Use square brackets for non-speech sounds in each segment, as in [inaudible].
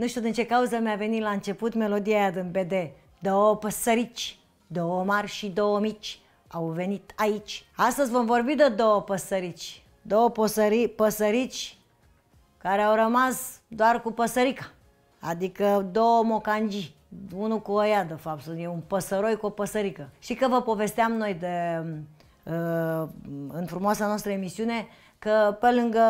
Nu știu din ce cauză mi-a venit la început melodia aia din BD. Două păsărici, două mari și două mici au venit aici. Astăzi vom vorbi de două păsărici. Două păsări, păsărici care au rămas doar cu păsărica. Adică două mocangi. Unul cu oia, de fapt, e un păsăroi cu o păsărică. Și că vă povesteam noi de, uh, în frumoasa noastră emisiune că pe lângă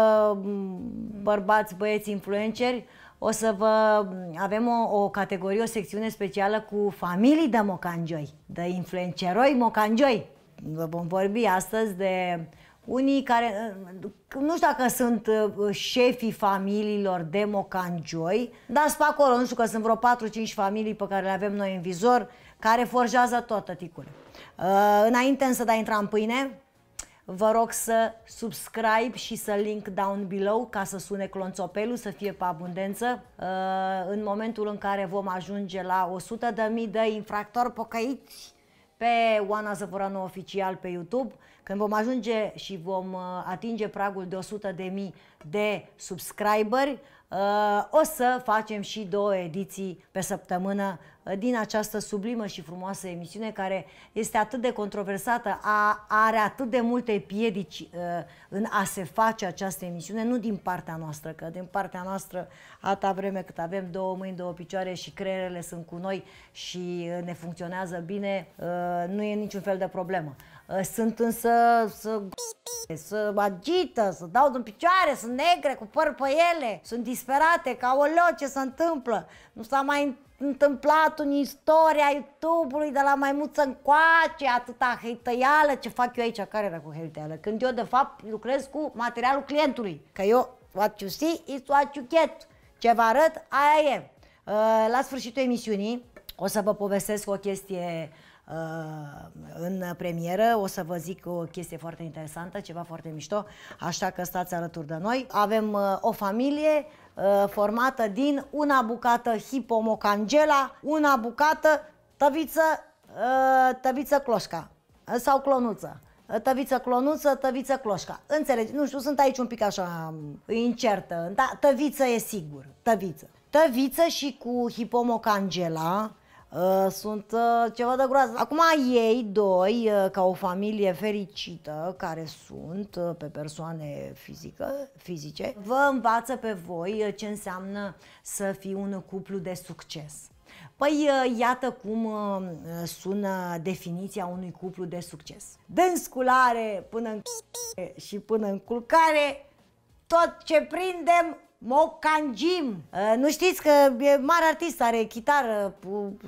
mm, bărbați, băieți influenceri, o să vă avem o, o categorie, o secțiune specială cu familii de mocanjoi, de influenceroi mocanjoi. Vă vom vorbi astăzi de unii care, nu știu dacă sunt uh, șefii familiilor de mocanjoi, dar sunt acolo, nu știu că sunt vreo 4-5 familii pe care le avem noi în vizor, care forjează tot, tăticule. Uh, înainte însă de a intra în pâine, Vă rog să subscribe și să link down below ca să sune clonțopelul, să fie pe abundență. Uh, în momentul în care vom ajunge la 100.000 de infractori pocăiți pe Oana Zăvoranu Oficial pe YouTube, când vom ajunge și vom uh, atinge pragul de 100.000 de subscriberi, Uh, o să facem și două ediții pe săptămână uh, din această sublimă și frumoasă emisiune care este atât de controversată, a, are atât de multe piedici uh, în a se face această emisiune, nu din partea noastră, că din partea noastră atâta vreme cât avem două mâini, două picioare și creierele sunt cu noi și ne funcționează bine, nu e niciun fel de problemă. Uh, sunt însă să să agită, să dau din picioare, sunt negre, cu păr pe ele, sunt disperate, ca o ce se întâmplă. Nu s-a mai întâmplat în istoria YouTube-ului de la maimuță încoace, atâta hăităială, ce fac eu aici, care era cu hăităială? Când eu de fapt lucrez cu materialul clientului, că eu what you see is what you get. Ce vă arăt, aia e. Uh, la sfârșitul emisiunii o să vă povestesc o chestie Ehm, în premieră. O să vă zic o chestie foarte interesantă, ceva foarte mișto, așa că stați alături de noi. Avem eh, o familie eh, formată din una bucată hipomocangela, una bucată tăviță, eh, tăviță cloșca sau clonuță tăviță clonuță, tăviță cloșca. Înțelegi? Nu știu, sunt aici un pic așa mm, incertă. Da, tăviță e sigur, tăviță. Tăviță și cu hipomocangela Uh, sunt uh, ceva de groază. Acum ei doi, uh, ca o familie fericită, care sunt pe persoane fizică, fizice, vă învață pe voi ce înseamnă să fii un cuplu de succes. Păi iată cum sună definiția unui cuplu de succes. Dânsculare până în [laughs] și până în culcare, tot ce prindem Mocangim. Uh, nu știți că e mare artist, are chitară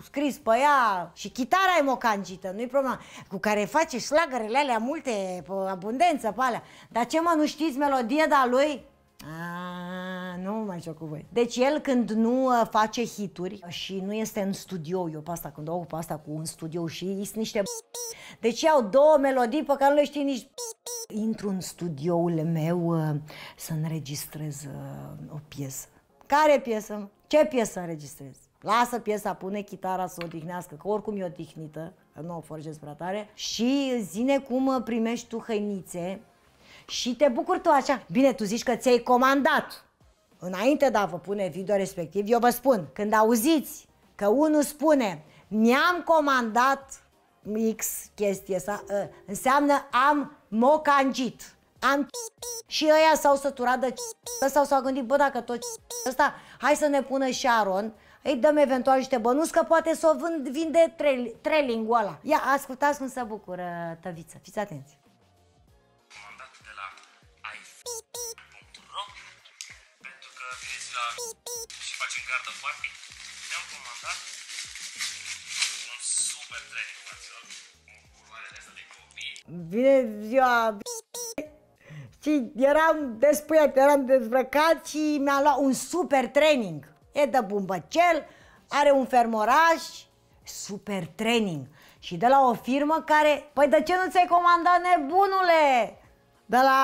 scris pe ea și chitara e mocangită, nu-i problema. Cu care face slagărele alea multe, abundență pe alea. Dar ce mă, nu știți melodia de-a lui? A, nu mai joc cu voi. Deci el când nu uh, face hituri uh, și nu este în studio, eu pe asta, când o pe asta cu un studio și sunt niște Deci iau două melodii pe care nu le știi nici Intru în studioul meu uh, să înregistrez o piesă. Care piesă? Ce piesă înregistrez? Lasă piesa, pune chitara să o odihnească, că oricum e odihnită, nu o forjez prea tare, și zine cum primești tu hăinițe și te bucuri tu așa. Bine, tu zici că ți-ai comandat. Înainte de a vă pune video respectiv, eu vă spun, când auziți că unul spune mi-am comandat X chestie, sa, uh, ă, înseamnă am mocangit. Am și ăia s-au săturat de sau s-au gândit, bă, dacă tot ăsta, hai să ne pună Aron, îi dăm eventual niște bănuți că poate să o vând, vinde trailing-ul ăla. Ia, ascultați cum se bucură tăviță, fiți atenți. gardă party, ne-am comandat un super training național cu culoarele astea de copii. Bine ziua! Și eram despuiat, eram dezbrăcat și mi-a luat un super training. E de bumbăcel, are un fermoraj, super training. Și de la o firmă care, păi de ce nu ți-ai comandat nebunule? De la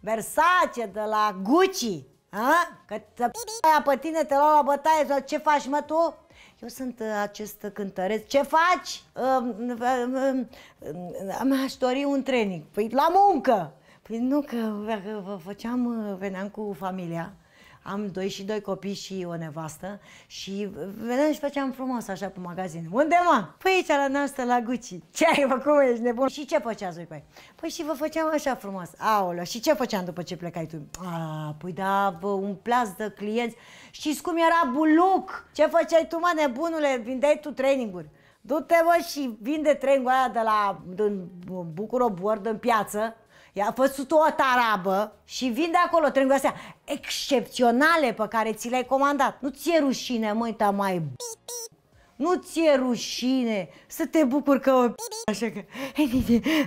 Versace, de la Gucci. A? Că te aia pe tine te luau la bătaie sau ce faci mă tu? Eu sunt uh, acest cântăreț. Ce faci? Am um, um, um, aș dori un training. Păi la muncă! Păi nu, că, că făceam, uh, veneam cu familia am doi și doi copii și o nevastă și vedem și făceam frumos așa pe magazin. Unde mă? Păi aici la noastră la Gucci. Ce ai cum ești nebun? Și ce făceați voi cu ei? Păi și vă făceam așa frumos. Aolea, și ce făceam după ce plecai tu? A, păi da, vă umpleați de clienți. Știți cum era buluc? Ce făceai tu, mă, nebunule? Vindeai tu traininguri. Du-te, și vinde trainingul aia de la Bucuro Bord în piață i a făcut o tarabă și vin de acolo trângă astea excepționale pe care ți le-ai comandat. Nu ți-e rușine, măi, ta mai... Nu ți-e rușine să te bucuri că o... Așa că,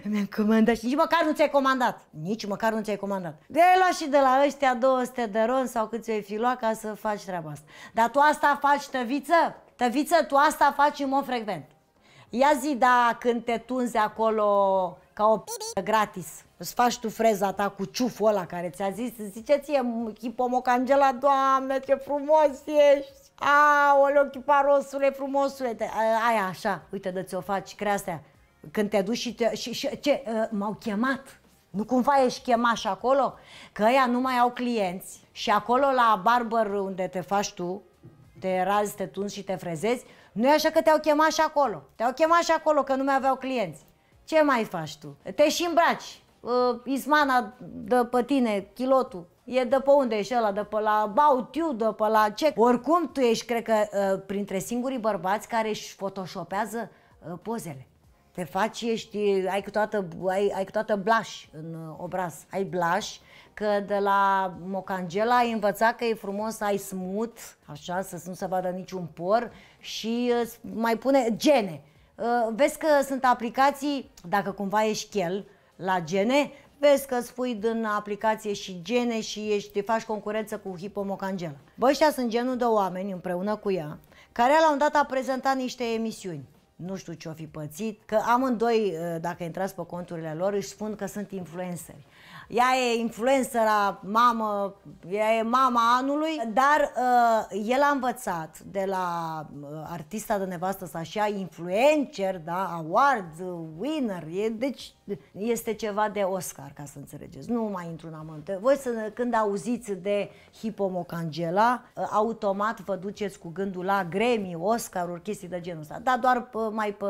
mi-am comandat și nici măcar nu ți-ai comandat. Nici măcar nu ți-ai comandat. De ai luat și de la ăștia 200 de ron sau cât ți-ai fi luat ca să faci treaba asta. Dar tu asta faci, tăviță? Tăviță, tu asta faci în mod frecvent. Ia zi, da, când te tunzi acolo ca o p- gratis. Îți faci tu freza ta cu ciuful ăla care ți-a zis, zice ție, hipomocangela, doamne, ce frumos ești! Aoleu, chiparosule, frumosule, te, aia așa, uite, dă ți-o faci, astea. Când te duci și, te, și, și ce, ă, m-au chemat. Nu cumva ești și acolo? Că ăia nu mai au clienți și acolo la barber unde te faci tu, te razi, te tunzi și te frezezi, nu e așa că te-au chemat și acolo. Te-au chemat și acolo că nu mai aveau clienți. Ce mai faci tu? Te și îmbraci. Uh, Ismana dă pe tine, kilotul. E de pe unde ești ăla, de pe la Bautiu, de pe la ce? Oricum tu ești, cred că, uh, printre singurii bărbați care își photoshopează uh, pozele. Te faci, ești, ai cu toată, ai, ai cu toată blaș în uh, obraz. Ai blaș, că de la Mocangela ai învățat că e frumos să ai smut, așa, să nu se vadă niciun por și uh, mai pune gene. Uh, vezi că sunt aplicații, dacă cumva ești chel la gene, vezi că spui din aplicație și gene și ești, faci concurență cu hipomocangelă. Bă, ăștia sunt genul de oameni împreună cu ea, care la un dat a prezentat niște emisiuni nu știu ce-o fi pățit, că amândoi, uh, dacă intrați pe conturile lor, își spun că sunt influenceri ea e influencera, mamă, ea e mama anului, dar uh, el a învățat de la uh, artista de nevastă sa și a influencer, da, award, uh, winner, e, deci este ceva de Oscar, ca să înțelegeți. Nu mai intru în amănunte. Voi să, când auziți de hipomocangela, uh, automat vă duceți cu gândul la Grammy, Oscar-uri, chestii de genul ăsta, dar doar pe, mai pe,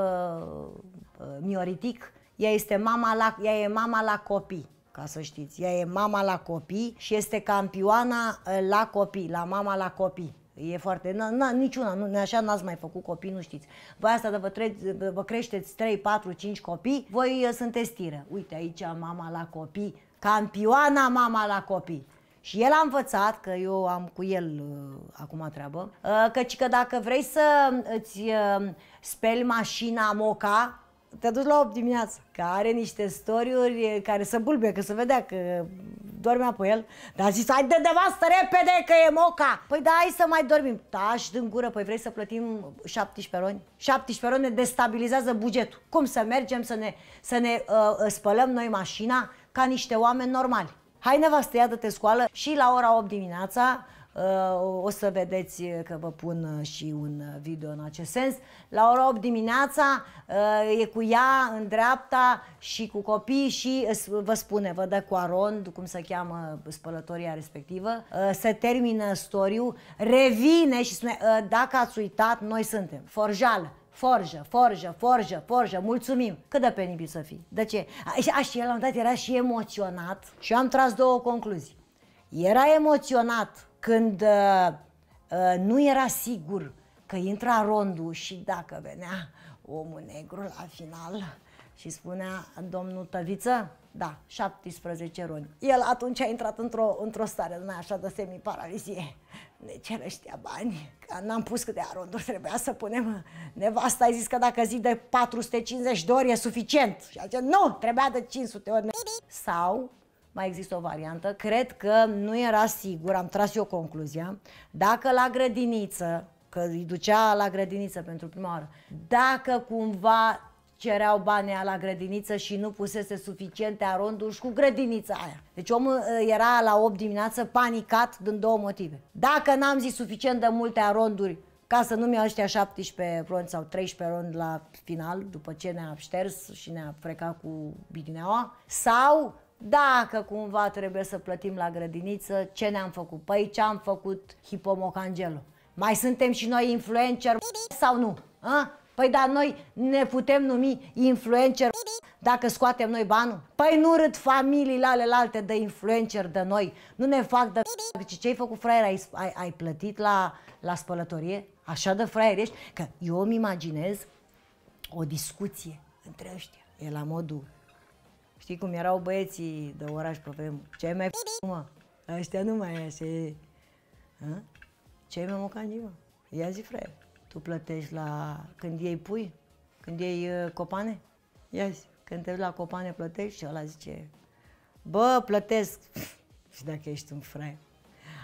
pe Mioritic, ea este mama la, ea e mama la copii ca să știți. Ea e mama la copii și este campioana eh, la copii, la mama la copii. E foarte... Na, na, niciuna, nu, așa n-ați mai făcut copii, nu știți. Voi asta de vă, tre- vă creșteți 3, 4, 5 copii, voi eh, sunteți tiră. Uite aici mama la copii, campioana mama la copii. Și el a învățat, că eu am cu el uh, acum treabă, uh, căci că dacă vrei să îți uh, speli mașina moca, te dus la 8 dimineața, că are niște storiuri care să bulbe, că se vedea că dormea pe el, dar a zis, hai de devastă repede că e moca! Păi da, hai să mai dormim. Tași da, din gură, păi vrei să plătim 17 roni? 17 roni ne destabilizează bugetul. Cum să mergem să ne, să ne uh, uh spălăm noi mașina ca niște oameni normali? Hai nevastă, ia te scoală și la ora 8 dimineața Uh, o să vedeți că vă pun uh, și un uh, video în acest sens. La ora 8 dimineața e cu ea în dreapta și cu copii și vă spune, vă dă cu arond, cum se cheamă spălătoria respectivă, se termină storiu, revine și spune, dacă ați uitat, noi suntem. Forjal, forjă, forjă, forjă, forjă, mulțumim. Cât de penibil să fii. De ce? A, și el am dat era și emoționat și eu am tras două concluzii. Era emoționat când uh, uh, nu era sigur că intra rondul și dacă venea omul negru la final și spunea domnul Tăviță, da, 17 rondi. El atunci a intrat într-o, într stare din așa de semiparalizie. Ne cer ăștia bani, că n-am pus câte aronduri trebuia să punem. Nevasta a zis că dacă zic de 450 de ori e suficient. Și a zis, nu, trebuia de 500 ori. Sau mai există o variantă. Cred că nu era sigur, am tras eu concluzia, dacă la grădiniță, că îi ducea la grădiniță pentru prima oară, dacă cumva cereau banii la grădiniță și nu pusese suficiente aronduri cu grădinița aia. Deci omul ă, era la 8 dimineață panicat din două motive. Dacă n-am zis suficient de multe aronduri ca să nu-mi iau ăștia 17 rond sau 13 rond la final, după ce ne-a șters și ne-a frecat cu bidineaua, sau dacă cumva trebuie să plătim la grădiniță, ce ne-am făcut? Păi ce am făcut Hipomocangelo. Mai suntem și noi influencer sau nu? A? Păi dar noi ne putem numi influencer dacă scoatem noi banul? Păi nu râd familiile alelalte de influencer de noi, nu ne fac de Deci ce ai făcut fraier? Ai, ai, ai plătit la, la spălătorie? Așa de fraier ești? Că eu îmi imaginez o discuție între ăștia. E la modul Știi cum erau băieții de oraș pe vremuri? Cei mai mă, ăștia nu mai iese. Cei mai mocani, mă. Ia zi, frate, tu plătești la când iei pui, când iei uh, copane? Ia zi, când te la copane plătești și ăla zice, bă, plătesc. [laughs] și dacă ești un fraier.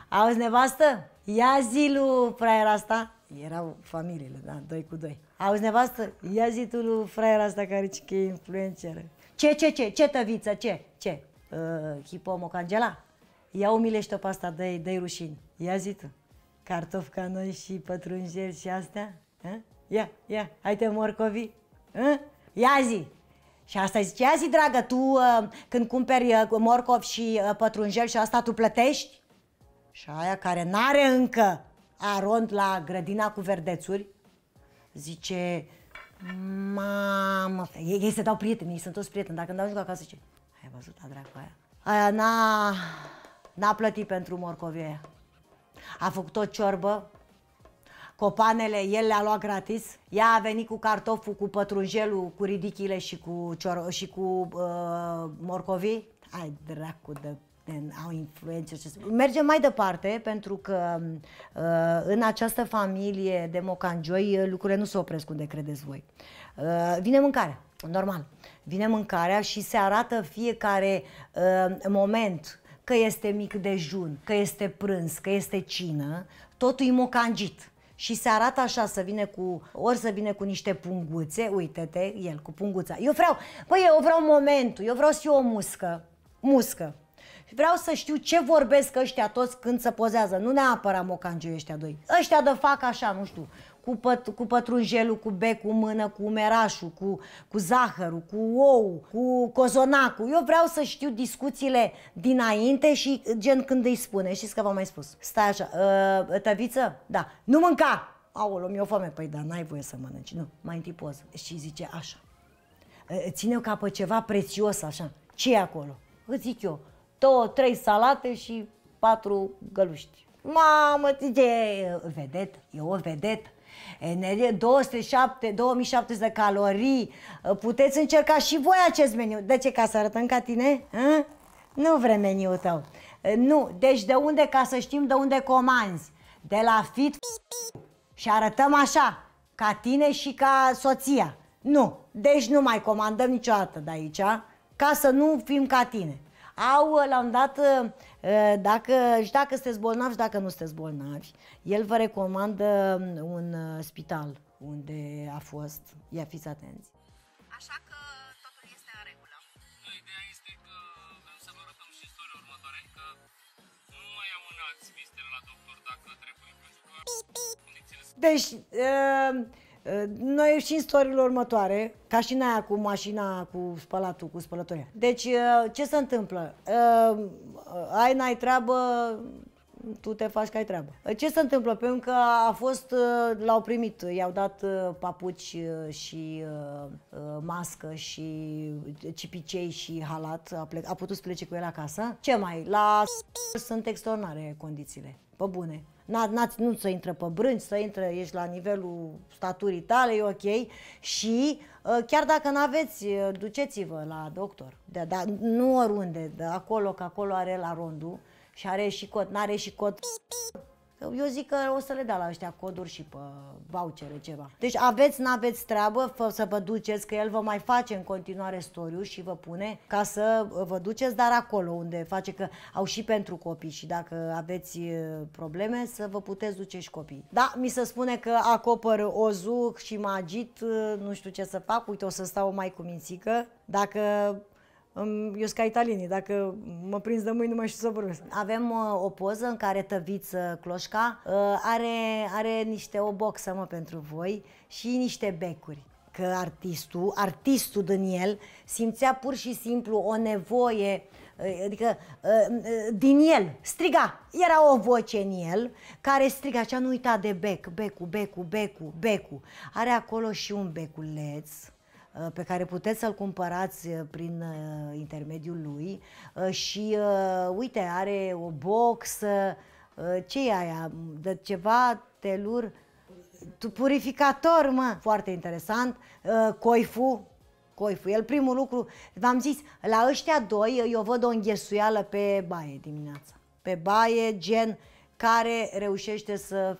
Auzi, nevastă? Ia zi lui fraier asta. Erau familiile, da, doi cu doi. Auzi, nevastă? Ia zi tu lui fraier asta care e influenceră. Ce, ce, ce, ce tăviță, ce, ce? Uh, hipomocangela? Ia umilește-o pe asta, dă-i, dă rușini. Ia zi tu. cartof ca noi și pătrunjel și astea? A? Ă? Ia, ia, hai te morcovi. A? Ă? Ia zi. Și asta zice, ia zi, dragă, tu uh, când cumperi uh, morcov și uh, pătrunjel și asta tu plătești? Și aia care n-are încă arond la grădina cu verdețuri, zice, Mamă, ei, ei se dau prieteni, ei sunt toți prieteni. Dacă îmi dau acasă, zice, ai văzut, a da, dracu aia. Aia n-a, n-a plătit pentru morcovie aia. A făcut o ciorbă, copanele, el le-a luat gratis. Ea a venit cu cartoful, cu pătrunjelul, cu ridichile și cu, cior- și cu uh, morcovii. Ai dracu de au influență, Mergem mai departe pentru că uh, în această familie de mocanjoi uh, lucrurile nu se opresc unde credeți voi. Uh, vine mâncarea, normal. Vine mâncarea și se arată fiecare uh, moment că este mic dejun, că este prânz, că este cină, totul e mocangit și se arată așa să vine cu, ori să vine cu niște punguțe, uite-te, el cu punguța. Eu vreau, păi eu vreau momentul, eu vreau să o muscă, muscă vreau să știu ce vorbesc ăștia toți când se pozează. Nu neapărat mocangiu ăștia doi. Ăștia de fac așa, nu știu, cu, păt, cu pătrunjelul, cu bec, cu mână, cu umerașul, cu, cu zahărul, cu ou, cu cozonacul. Eu vreau să știu discuțiile dinainte și gen când îi spune. Știți că v-am mai spus. Stai așa, uh, tăviță? Da. Nu mânca! Aolo, mi-o foame. Păi da, n-ai voie să mănânci. Nu, mai întâi poză. Și zice așa. Ă, ține-o ca pe ceva prețios așa. ce e acolo? Îți zic eu, două, trei salate și patru găluști. Mamă, ce vedet, e o vedet. Energie 207, 2700 de calorii. Puteți încerca și voi acest meniu. De ce? Ca să arătăm ca tine? A? Nu vrem meniul tău. Nu, deci de unde, ca să știm de unde comanzi? De la fit și arătăm așa, ca tine și ca soția. Nu, deci nu mai comandăm niciodată de aici, ca să nu fim ca tine au la un dat, uh, dacă, și dacă sunteți bolnavi și dacă nu sunteți bolnavi, el vă recomandă um, un uh, spital unde a fost, ia fiți atenți. Așa că totul este în regulă. Ideea este că vrem să vă arătăm și istoria următoare, că nu mai amânați vizitele la doctor dacă trebuie pentru că... Deci, uh, Ă, noi și în storiile următoare, ca și în aia cu mașina, cu spălatul, cu spălătoria. Deci, ă, ce se întâmplă? Ă, ai, n-ai treabă, tu te faci că ai treabă. Ce se întâmplă? Pentru că a fost, l-au primit, i-au dat papuci și mască și cipicei și halat, a, plec, a putut să plece cu el acasă. Ce mai? La sunt extraordinare condițiile, pe bune n-a, nu să intră pe brânci, să intre, ești la nivelul staturii tale, e ok. Și uh, chiar dacă nu aveți, uh, duceți-vă la doctor. De, da, nu oriunde, de acolo, că acolo are la rondul și are și cot, n-are și cot. Eu zic că o să le dau la ăștia coduri și pe vouchere ceva. Deci aveți, n-aveți treabă fă, să vă duceți, că el vă mai face în continuare storiu și vă pune ca să vă duceți, dar acolo unde face că au și pentru copii și dacă aveți probleme să vă puteți duce și copii. Da, mi se spune că acopăr ozu și magit, nu știu ce să fac, uite o să stau mai cu mințică. Dacă eu sunt ca italienii, dacă mă prins de mâini nu mai știu să vorbesc. Avem uh, o poză în care Tăviță uh, Cloșca uh, are, are niște o boxă mă, pentru voi și niște becuri că artistul, artistul din el, simțea pur și simplu o nevoie, adică din el, striga, era o voce în el care striga, cea nu uita de bec, becu, becu, becu, becu. Are acolo și un beculeț, Uh, pe care puteți să-l cumpărați uh, prin uh, intermediul lui și uite, are o boxă, ce e aia, de ceva telur, purificator, mă, foarte interesant, coifu, coifu. El primul lucru, v-am zis, la ăștia doi eu văd o înghesuială pe baie dimineața. Pe baie, gen, care reușește să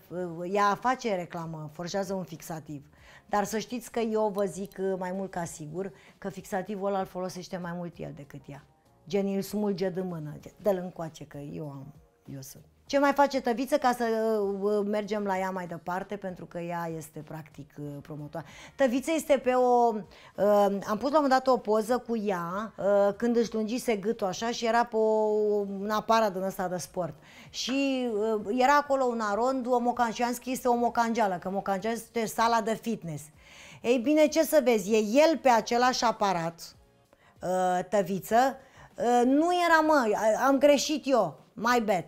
ia face reclamă, forjează un fixativ dar să știți că eu vă zic uh, mai mult ca sigur că fixativul ăla îl folosește mai mult el decât ea. Gen, îl smulge de mână, dă-l încoace că eu am, eu sunt. Ce mai face tăviță ca să uh, uh, mergem la ea mai departe, pentru că ea este practic uh, promotoare. Tăviță este pe o... Am pus la un moment dat o poză cu ea când își lungise gâtul așa și era pe un aparat din ăsta de sport. Și era acolo un arond, o mocan, și am scris o mocangeală, că mocangeală este sala de fitness. Ei bine, ce să vezi, e el pe același aparat, tăviță, nu era mă, am greșit eu, mai bad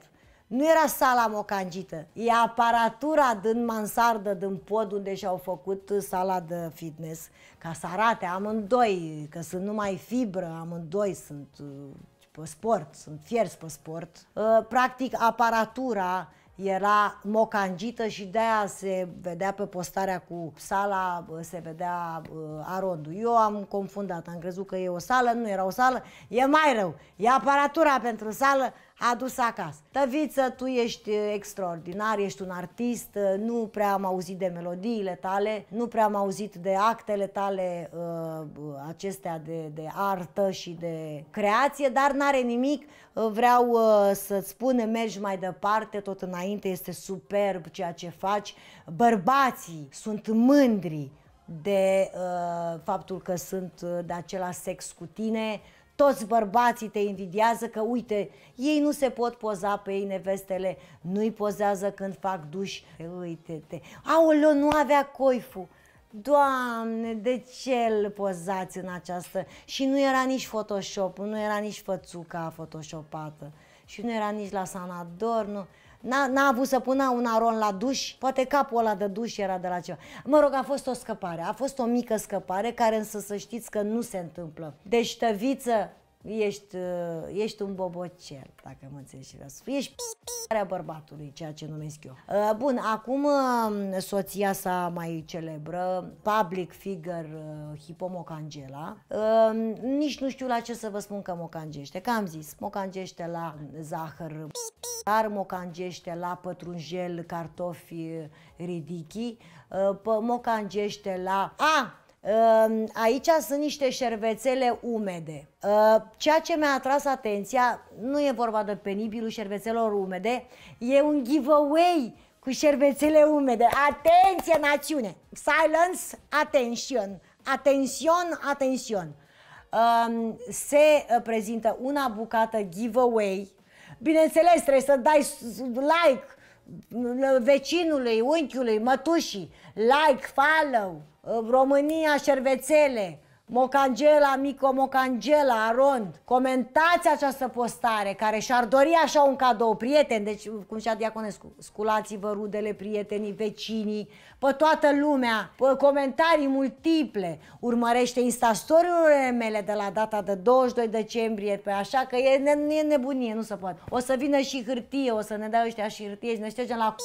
nu era sala mocangită, e aparatura din mansardă, din pod unde și-au făcut sala de fitness, ca să arate amândoi, că sunt numai fibră, amândoi sunt uh, pe sport, sunt fierți pe sport. Uh, practic, aparatura era mocangită și de-aia se vedea pe postarea cu sala, uh, se vedea uh, arondul. Eu am confundat, am crezut că e o sală, nu era o sală, e mai rău. E aparatura pentru sală, a adus acasă. Tăviță, tu ești uh, extraordinar, ești un artist, uh, nu prea am auzit de melodiile tale, nu prea am auzit de actele tale uh, acestea de, de artă și de creație, dar n-are nimic, vreau să-ți spun, mergi mai departe, tot înainte, este superb ceea ce faci. Bărbații sunt mândri de uh, faptul că sunt de același sex cu tine, toți bărbații te invidiază că, uite, ei nu se pot poza pe ei nevestele, nu-i pozează când fac duș. Uite-te, aoleo, nu avea coiful. Doamne, de ce îl pozați în această... Și nu era nici Photoshop, nu era nici fățuca photoshopată. Și nu era nici la Sanador, nu... N-a, n-a avut să pună un aron la duș, poate capul ăla de duș era de la ceva. Mă rog, a fost o scăpare, a fost o mică scăpare care însă să știți că nu se întâmplă. Deci tăviță ești, uh, ești un bobocel, dacă mă înțelegi ce vreau să Ești p***area bărbatului, ceea ce numesc eu. Uh, bun, acum um, soția sa mai celebră, public figure uh, Hipo Mocangela, um, nici nu știu la ce să vă spun că mocangește, că am zis, mocangește la zahăr, dar mocangește la pătrunjel, cartofi, ridichi, mocangește la... A, Ehm, aici sunt niște șervețele umede. Ehm, ceea ce mi-a atras atenția, nu e vorba de penibilul șervețelor umede, e un giveaway cu șervețele umede. Atenție, națiune! Silence, attention! attention, attention. Ehm, se eh, prezintă una bucată giveaway. Bineînțeles, trebuie să dai like mm, vecinului, unchiului, mătușii, like, follow, România, șervețele, Mocangela, Mico Mocangela, Arond, comentați această postare care și-ar dori așa un cadou, prieten, deci cum și-a Diaconescu, sculați-vă rudele, prietenii, vecinii, pe toată lumea, pe comentarii multiple, urmărește instastoriurile mele de la data de 22 decembrie, pe așa că e, ne, e nebunie, nu se poate. O să vină și hârtie, o să ne dea ăștia și hârtie și ne la...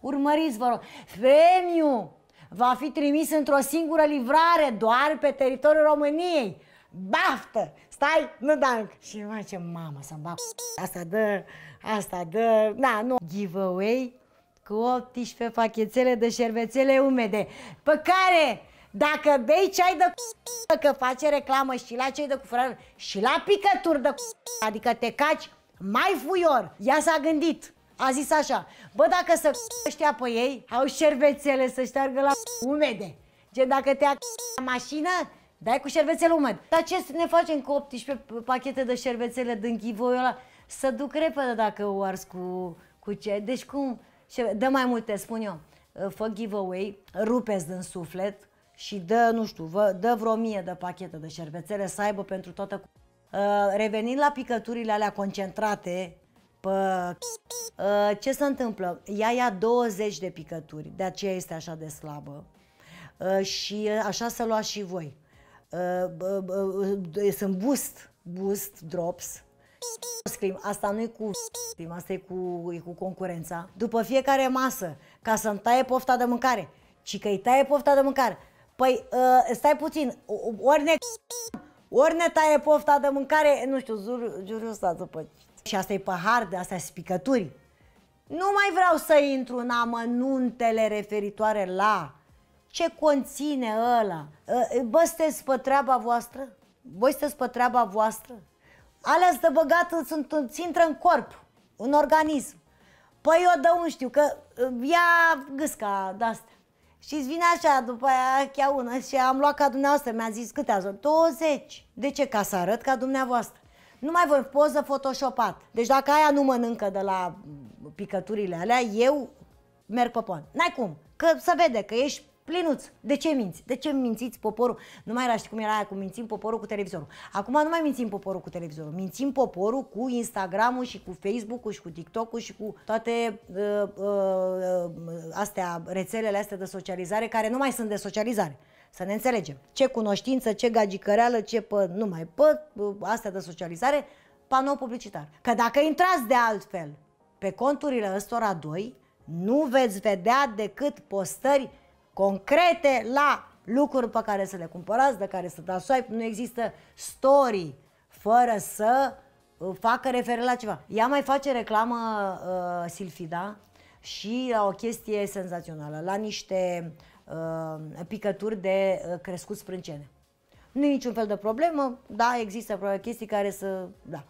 Urmăriți, vă rog, premiu! va fi trimis într-o singură livrare doar pe teritoriul României. Baftă! Stai, nu danc! Și mai ce mamă să-mi bag [laughs] Asta dă, asta dă, na, nu. Giveaway cu 18 pachetele de șervețele umede, pe care dacă bei ceai de cu [laughs] că face reclamă și la cei de cu și la picături de cu [laughs] adică te caci mai fuior. Ea s-a gândit. A zis așa, bă, dacă să ăștia pe ei, au șervețele să șteargă la umede. Gen, dacă te la mașină, dai cu șervețele umed. Dar ce să ne facem cu 18 pachete de șervețele din ghivoiul ăla? Să duc repede dacă o ars cu, cu ce. Deci cum? Dă mai multe, spun eu. Uh, fă giveaway, rupeți din suflet și dă, nu știu, vă, dă vreo mie de pachete de șervețele să aibă pentru toată... Uh, revenind la picăturile alea concentrate, pă, ă, ce se întâmplă? Ea ia 20 de picături, de aceea este așa de slabă. Ă, și așa să luați și voi. Ă, sunt boost, boost drops. Scrim, asta nu e cu scrim, asta e cu, e cu concurența. După fiecare masă, ca să-mi taie pofta de mâncare, ci că i taie pofta de mâncare. Păi, stai puțin, ori ne, ori ne taie pofta de mâncare, nu știu, jur, jur, jur stați și asta e pahar, de astea spicături. Nu mai vreau să intru în amănuntele referitoare la ce conține ăla. Ă, bă, sunteți pe treaba voastră? Voi sunteți pe treaba voastră? Alea sunt băgat, sunt, intră în corp, în organism. Păi eu dă un știu, că ă, ia gâsca de-astea. Și îți vine așa, după aia chiar una, și am luat ca dumneavoastră, mi-a zis câte azi? 20. De ce? Ca să arăt ca dumneavoastră nu mai voi poză photoshopat. Deci dacă aia nu mănâncă de la picăturile alea, eu merg pe pon. N-ai cum, că să vede că ești plinuț. De ce minți? De ce mințiți poporul? Nu mai era, știi cum era aia cu mințim poporul cu televizorul. Acum nu mai mințim poporul cu televizorul, mințim poporul cu Instagram-ul și cu Facebook-ul și cu TikTok-ul și cu toate uh, uh, uh astea, rețelele astea de socializare care nu mai sunt de socializare. Să ne înțelegem. Ce cunoștință, ce gagicăreală, ce pă, nu mai pă, asta de socializare, panou publicitar. Că dacă intrați de altfel pe conturile ăstora doi, nu veți vedea decât postări concrete la lucruri pe care să le cumpărați, de care să dați swipe, nu există story fără să uh, facă referire la ceva. Ea mai face reclamă uh, Silfida și la uh, o chestie senzațională, la niște uh, picături de uh, crescut sprâncene. Nu e niciun fel de problemă, da, există chestii care să... Da.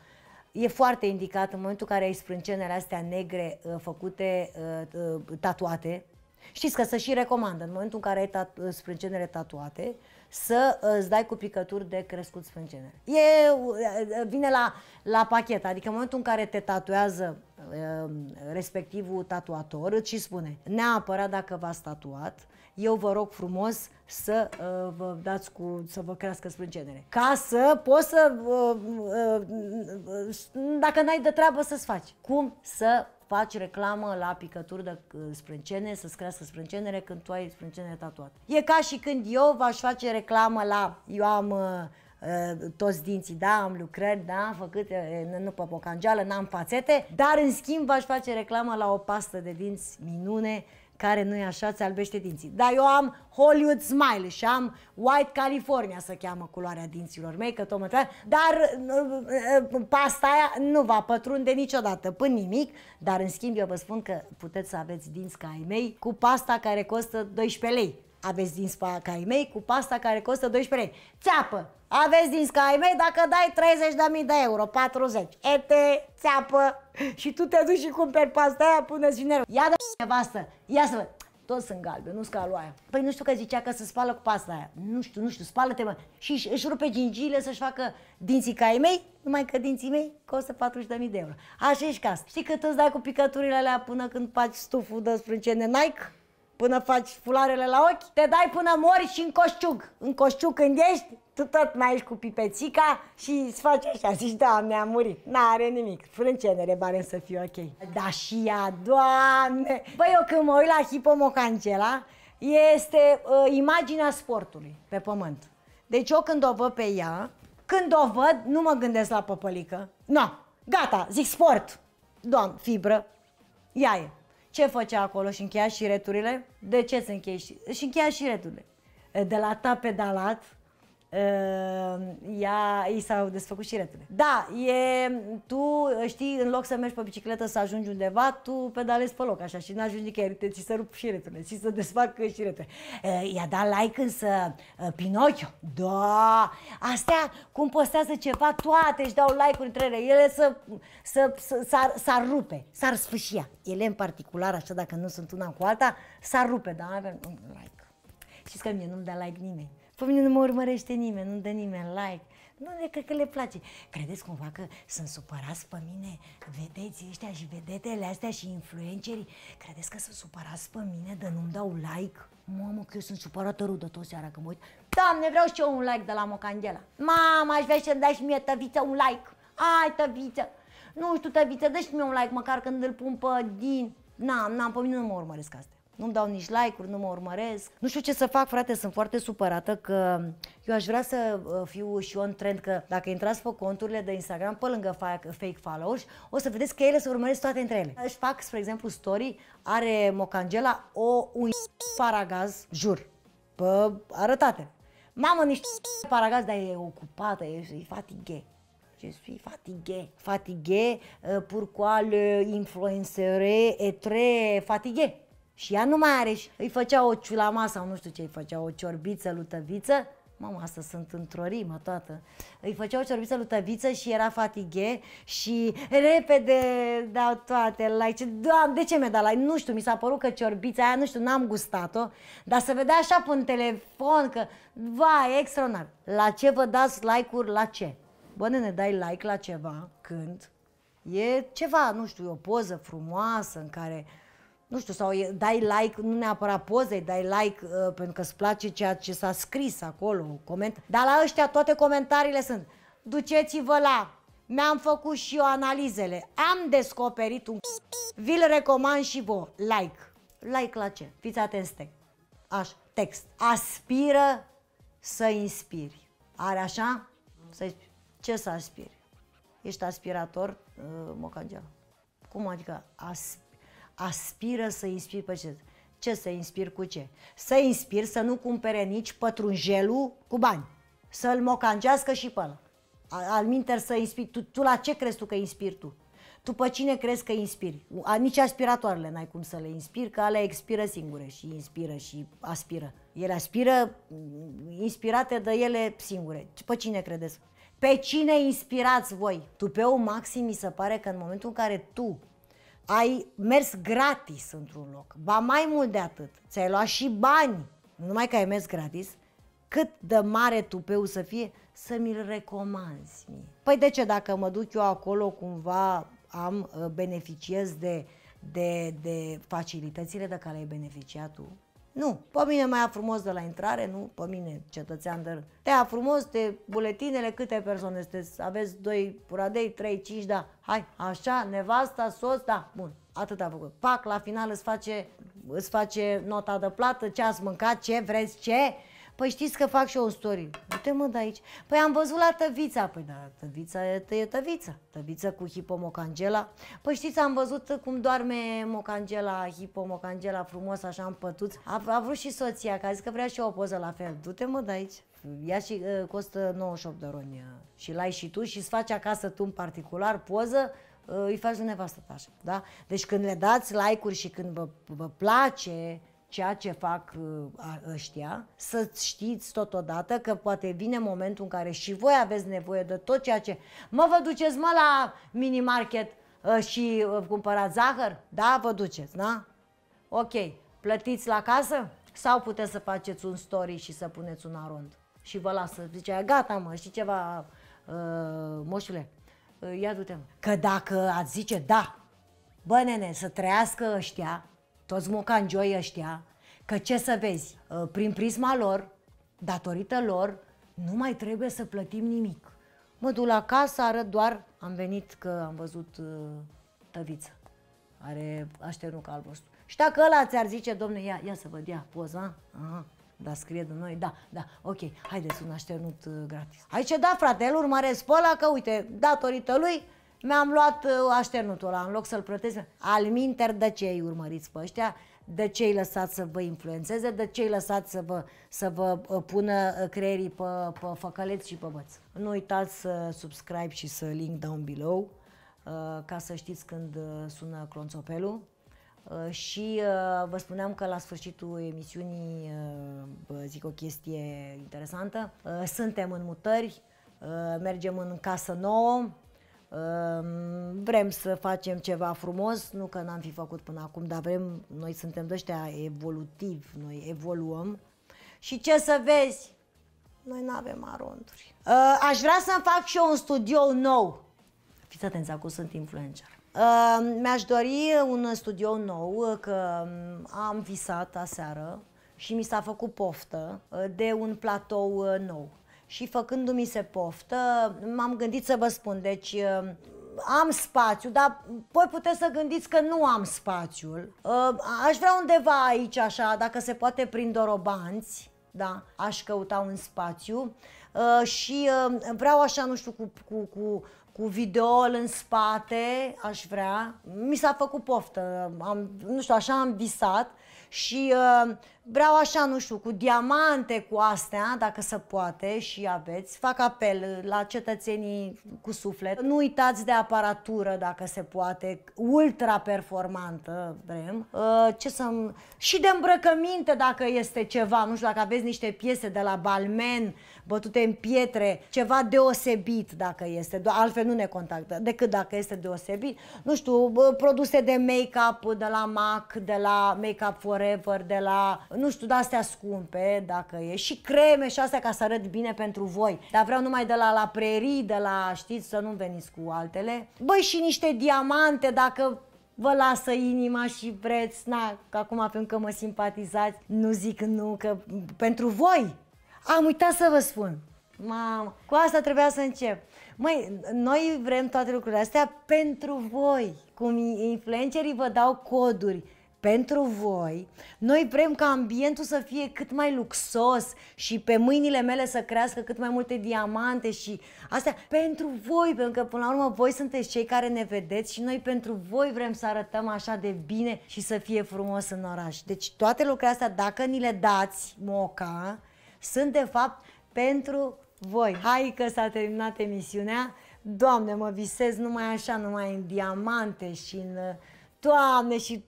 E foarte indicat în momentul în care ai sprâncenele astea negre uh, făcute, uh, uh tatuate, Știți că să și recomandă în momentul în care ai tat- uh, sprâncenele tatuate să uh, îți dai cu picături de crescut sprâncene. E, vine la, la pachet, adică în momentul în care te tatuează respectivul tatuator îți și spune neapărat dacă v-ați tatuat eu vă rog frumos să uh, vă dați cu, să vă crească sprâncenele. Ca să poți să, uh, uh, uh, dacă n-ai de treabă, să-ți faci. Cum să faci reclamă la picături de uh, sprâncene, să-ți crească sprâncenele când tu ai sprâncenele tatuate. E ca și când eu v-aș face reclamă la, eu am uh, toți dinții, da, am lucrări, da, am făcut, nu pe pocangeală, n-am fațete, dar în schimb aș face reclamă la o pastă de dinți minune care nu-i așa, ți albește dinții. Dar eu am Hollywood Smile și am White California, să cheamă culoarea dinților mei, că tot mă trebuie, dar uh, uh, pasta aia nu va pătrunde niciodată până nimic, dar în schimb eu vă spun că puteți să aveți dinți ca ai mei cu pasta care costă 12 lei aveți din Sky mei cu pasta care costă 12 lei. Țeapă! Aveți din Sky mei dacă dai 30.000 de euro, 40. Ete, țeapă! Și tu te duci și cumperi pasta aia, pune și nervă. Ia de nevastă, ia să văd. Toți sunt galbe, nu-s ca aia. Păi nu știu că zicea că se spală cu pasta aia. Nu știu, nu știu, spală-te mă. Și își rupe gingiile să-și facă dinții ca ai mei, numai că dinții mei costă 40.000 de euro. Așa ești ca asta. Știi că toți dai cu picăturile alea până când faci stuful de sprâncene Nike? până faci fularele la ochi, te dai până mori și în coșciug. În coșciug când ești, tu tot mai ești cu pipețica și îți faci așa, zici, da, mi-am murit. N-are nimic, frâncenere bare să fie ok. Da și ea, doamne! Băi, eu când mă uit la hipomocancela, este uh, imaginea sportului pe pământ. Deci eu când o văd pe ea, când o văd, nu mă gândesc la păpălică. Nu, no, gata, zic sport. Doamne, fibră, ea e. Ce făcea acolo? Și încheia și returile? De ce se încheie? Și încheia și returile. De la ta pedalat, Uh, ea, i s-au desfăcut și retele. Da, e, tu ă, știi, în loc să mergi pe bicicletă să ajungi undeva, tu pedalezi pe loc, așa, și n-ajungi nicăieri, te, ți se rup și retele, ți se desfacă și retele. Uh, i-a dat like însă uh, Pinocchio. Da, astea cum postează ceva, toate își dau like-uri între ele, ele să, să, să, s-ar, s-ar rupe, s-ar sfâșia. Ele în particular, așa, dacă nu sunt una cu alta, s-ar rupe, dar avem un like. Știți că mie nu-mi dă like nimeni. Pe mine nu mă urmărește nimeni, nu dă nimeni like. Nu, de cred că le place. Credeți cumva că sunt supărați pe mine vedeți ăștia și vedetele astea și influencerii? Credeți că sunt supărați pe mine de nu-mi dau like? Mamă, că eu sunt supărată rudă tot seara că mă uit. Doamne, vreau și eu un like de la Mocangela. Mama, aș vrea să-mi dai și mie tăviță un like. Ai, tăviță. Nu știu, tăviță, dă și mie un like măcar când îl pun pe din. N-am, n-am, pe mine nu mă urmăresc astea nu-mi dau nici like-uri, nu mă urmăresc. Nu știu ce să fac, frate, sunt foarte supărată că eu aș vrea să uh, fiu și eu în trend că dacă intrați pe conturile de Instagram pe lângă fake followers, o să vedeți că ele se urmăresc toate între ele. Își fac, spre exemplu, story, are Mocangela o un paragaz, jur, pe arătate. Mamă, niște paragaz, dar e ocupată, e, fatigă. Ce Je suis fatigué. Fatigué, uh, pourquoi le influencer est très fatigué? Și ea nu mai are și îi făcea o ciulama sau nu știu ce îi făcea, o ciorbiță, lutăviță. Mamă, asta sunt într-o rimă toată. Îi făcea o ciorbiță lutăviță și era fatighe și repede dau toate like. Doamne, de ce mi-a dat like? Nu știu, mi s-a părut că ciorbița aia, nu știu, n-am gustat-o, dar să vedea așa pe telefon că, vai, extraordinar. La ce vă dați like-uri, la ce? Bă, ne dai like la ceva, când? E ceva, nu știu, o poză frumoasă în care nu știu, sau dai like, nu neapărat pozei, dai like uh, pentru că îți place ceea ce s-a scris acolo, coment. Dar la ăștia toate comentariile sunt, duceți-vă la, mi-am făcut și eu analizele, am descoperit un... Vi-l recomand și vouă, like. Like la ce? Fiți atenți text. Așa, text. Aspiră să inspiri. Are așa? Să ce să aspiri? Ești aspirator, uh, mocangea. Cum adică aspiri? aspiră să inspir pe ce? Ce să inspir cu ce? Să inspir să nu cumpere nici pătrunjelul cu bani. Să-l mocangească și pe ăla. Al minter să inspiri. Tu, tu la ce crezi tu că inspiri tu? Tu pe cine crezi că inspiri? A, nici aspiratoarele n-ai cum să le inspiri, că alea expiră singure și inspiră și aspiră. Ele aspiră mm, inspirate de ele singure. Pe cine credeți? Pe cine inspirați voi? Tu pe o maxim mi se pare că în momentul în care tu ai mers gratis într-un loc, ba mai mult de atât, ți-ai luat și bani, numai că ai mers gratis, cât de mare tupeu să fie, să mi-l recomanzi mie. Păi de ce, dacă mă duc eu acolo, cumva am uh, beneficiez de, de, de facilitățile de care ai beneficiat tu? Nu, pe mine mai a frumos de la intrare, nu, pe mine, cetățean de Te a frumos, te buletinele, câte persoane sunteți, aveți doi puradei, trei, cinci, da, hai, așa, nevasta, soț, da, bun, atât a făcut. Pac, la final îți face, îți face nota de plată, ce ați mâncat, ce vreți, ce, Păi știți că fac și eu un story. Uite mă de aici. Păi am văzut la Tăvița. Păi da, Tăvița e Tăvița. Tăvița cu hipomocangela. Păi știți, am văzut cum doarme mocangela, hipomocangela frumos așa în pătuț. A, a vrut și soția, că a zis că vrea și eu o poză la fel. Du-te mă de aici. Ea și uh, costă 98 de roni. Ă, și l-ai și tu și îți faci acasă tu în particular poză ă, îi faci de nevastă așa, da? Deci când le dați like-uri și când vă, vă place ceea ce fac uh, ăștia, să știți totodată că poate vine momentul în care și voi aveți nevoie de tot ceea ce... Mă, vă duceți, mă, la minimarket uh, și uh, cumpărați zahăr? Da, vă duceți, da? Ok, plătiți la casă? Sau puteți să faceți un story și să puneți un arond? Și vă lasă, zice, gata mă, știi ceva, uh, moșule, uh, ia du-te mă. Că dacă ați zice da, bă nene, să trăiască ăștia, toți mocangioi ăștia, că ce să vezi, uh, prin prisma lor, datorită lor, nu mai trebuie să plătim nimic. Mă duc la casă, arăt doar, am venit că am văzut uh, tăviță. Are așternul albastru. Și dacă ăla ți-ar zice, domnule, ia, ia să văd, ia poza, aha, da, scrie de noi, da, da, ok, haideți un așternut uh, gratis. Aici, da, frate, el urmăresc pe ăla că, uite, datorită lui, mi-am luat uh, așternutul ăla, în loc să-l plătesc. Alminter, de ce îi urmăriți pe ăștia? De ce îi lăsați să vă influențeze? De ce îi lăsați să vă, să vă uh, pună uh, creierii pe, pe făcăleți și pe băț? Nu uitați să subscribe și să link down below ca să știți când sună clonțopelul. Și vă spuneam că la sfârșitul emisiunii zic o chestie interesantă. Suntem în mutări, mergem în casă nouă, Ehm, vrem să facem ceva frumos, nu că n-am fi făcut până acum, dar vrem, noi suntem de ăștia evolutivi, noi evoluăm. Și ce să vezi? Noi nu avem aronduri. Ehm, aș vrea să-mi fac și eu un studio nou. Fiți atenți, acum sunt influencer. Ehm, mi-aș dori un studio nou, că mm, am visat aseară și mi s-a făcut poftă eh, de un platou eh, nou și făcându-mi se poftă, m-am gândit să vă spun, deci uh, am spațiu, dar voi puteți să gândiți că nu am spațiul. Uh, aș vrea undeva aici, așa, dacă se poate, prin Dorobanți, da, aș căuta un spațiu uh, și vreau așa, nu știu, cu, cu, cu, cu videoul în spate, aș vrea. Mi s-a făcut poftă, am, nu știu, așa am visat și uh, vreau așa, nu știu, cu diamante, cu astea, dacă se poate și aveți. Fac apel la cetățenii cu suflet. Nu uitați de aparatură, dacă se poate, ultra performantă vrem. Uh, ce să Și de îmbrăcăminte, dacă este ceva, nu știu, dacă aveți niște piese de la Balmen, bătute în pietre, ceva deosebit dacă este, altfel nu ne contactă, decât dacă este deosebit. Nu știu, uh, produse de make-up de la MAC, de la Make-up Forever, de la nu știu, de-astea scumpe, dacă e, și creme și astea ca să arăt bine pentru voi. Dar vreau numai de la la prerii, de la, știți, să nu veniți cu altele. Băi, și niște diamante, dacă vă lasă inima și vreți, na, că acum că mă simpatizați, nu zic nu, că pentru voi. Am uitat să vă spun. Mamă, cu asta trebuia să încep. Măi, noi vrem toate lucrurile astea pentru voi. Cum influencerii vă dau coduri, pentru voi. Noi vrem ca ambientul să fie cât mai luxos și pe mâinile mele să crească cât mai multe diamante și astea pentru voi, pentru că până la urmă voi sunteți cei care ne vedeți și noi pentru voi vrem să arătăm așa de bine și să fie frumos în oraș. Deci toate lucrurile astea, dacă ni le dați, moca, sunt de fapt pentru voi. Hai că s-a terminat emisiunea. Doamne, mă visez numai așa, numai în diamante și în... Doamne, și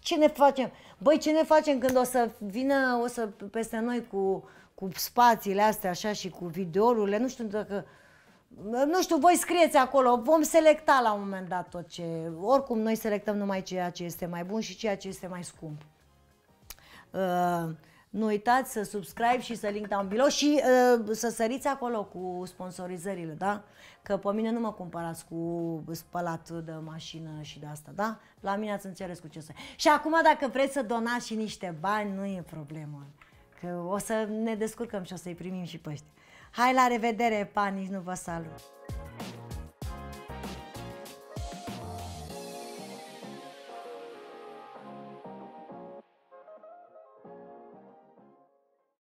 ce ne facem? Băi, ce ne facem când o să vină, o să peste noi cu, cu spațiile astea așa și cu videourile, nu știu dacă... Nu știu, voi scrieți acolo, vom selecta la un moment dat tot ce... Oricum, noi selectăm numai ceea ce este mai bun și ceea ce este mai scump. Uh, nu uitați să subscribe și să link down below și uh, să săriți acolo cu sponsorizările, da? Că pe mine nu mă cumpărați cu spălat de mașină și de asta, da? La mine ați înțeles cu ce să... Și acum dacă vreți să donați și niște bani, nu e problemă. Că o să ne descurcăm și o să-i primim și pe ăștia. Hai la revedere, panici, nu vă salut!